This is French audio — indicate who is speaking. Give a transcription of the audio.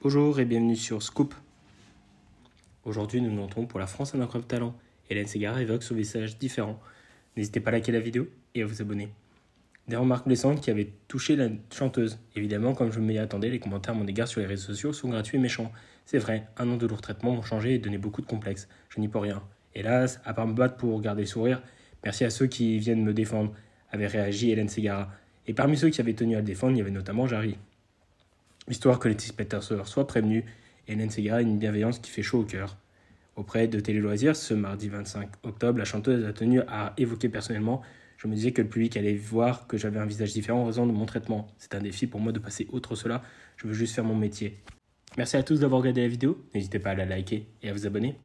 Speaker 1: Bonjour et bienvenue sur Scoop. Aujourd'hui, nous nous montrons pour la France un incroyable talent. Hélène Ségara évoque son visage différent. N'hésitez pas à liker la vidéo et à vous abonner. Des remarques blessantes qui avaient touché la chanteuse. Évidemment, comme je m'y attendais, les commentaires à mon égard sur les réseaux sociaux sont gratuits et méchants. C'est vrai, un an de lourd traitement m'ont changé et donné beaucoup de complexes. Je n'y peux rien. Hélas, à part me battre pour garder le sourire, merci à ceux qui viennent me défendre, avait réagi Hélène Ségara. Et parmi ceux qui avaient tenu à le défendre, il y avait notamment Jarry histoire que les spectateurs soient prévenus et Nancy a une bienveillance qui fait chaud au cœur. Auprès de Télé Loisirs, ce mardi 25 octobre, la chanteuse a tenu à évoquer personnellement Je me disais que le public allait voir que j'avais un visage différent en raison de mon traitement. C'est un défi pour moi de passer outre cela, je veux juste faire mon métier. Merci à tous d'avoir regardé la vidéo, n'hésitez pas à la liker et à vous abonner.